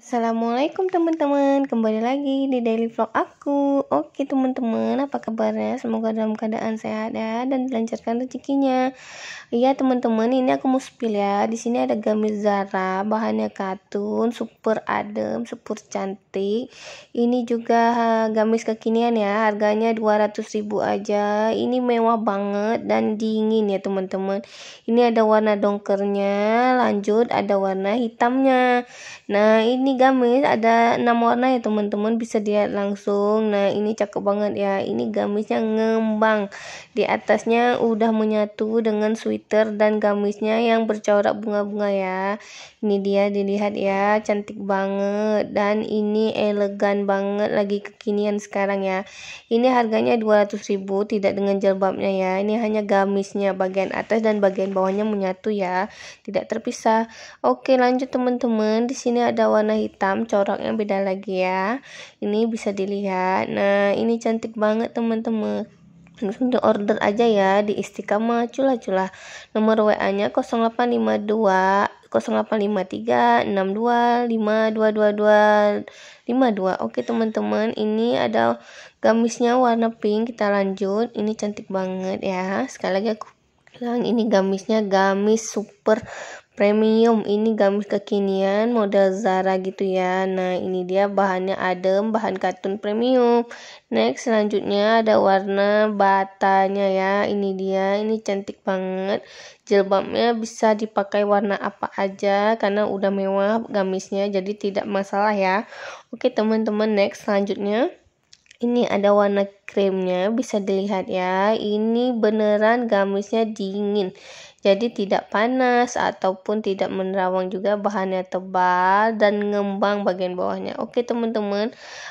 Assalamualaikum teman-teman, kembali lagi di daily vlog aku Oke teman-teman, apa kabarnya? Semoga dalam keadaan sehat ya dan dilancarkan rezekinya Iya teman-teman, ini aku mau spill ya Di sini ada gamis Zara, bahannya katun, super adem, super cantik Ini juga gamis kekinian ya, harganya 200 ribu aja Ini mewah banget dan dingin ya teman-teman Ini ada warna dongkernya, lanjut ada warna hitamnya Nah ini ini gamis ada enam warna ya teman-teman bisa dilihat langsung nah ini cakep banget ya ini gamisnya ngembang di atasnya udah menyatu dengan sweater dan gamisnya yang bercorak bunga-bunga ya ini dia dilihat ya cantik banget dan ini elegan banget lagi kekinian sekarang ya ini harganya 200 ribu tidak dengan jilbabnya ya ini hanya gamisnya bagian atas dan bagian bawahnya menyatu ya tidak terpisah oke lanjut teman-teman di sini ada warna hitam coraknya beda lagi ya ini bisa dilihat nah ini cantik banget teman-teman langsung di order aja ya di istiqamah cula-cula nomor WA nya 0852 0853 62 5222 oke teman-teman ini ada gamisnya warna pink kita lanjut ini cantik banget ya sekali lagi aku bilang ini gamisnya gamis super premium ini gamis kekinian model Zara gitu ya nah ini dia bahannya adem bahan katun premium next selanjutnya ada warna batanya ya ini dia ini cantik banget jilbabnya bisa dipakai warna apa aja karena udah mewah gamisnya jadi tidak masalah ya oke teman-teman next selanjutnya ini ada warna krimnya bisa dilihat ya ini beneran gamisnya dingin jadi tidak panas ataupun tidak menerawang juga bahannya tebal dan ngembang bagian bawahnya oke teman-teman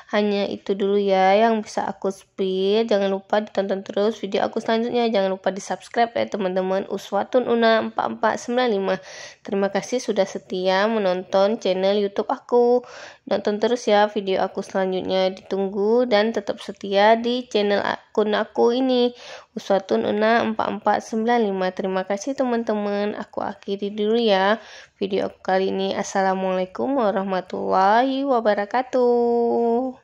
hanya itu dulu ya yang bisa aku spill jangan lupa ditonton terus video aku selanjutnya jangan lupa di subscribe ya teman-teman uswatun una 4495 terima kasih sudah setia menonton channel youtube aku nonton terus ya video aku selanjutnya ditunggu dan tetap setia di channel akun aku ini Uswatun Una 4495 terima kasih teman-teman aku akhiri dulu ya video aku kali ini Assalamualaikum warahmatullahi wabarakatuh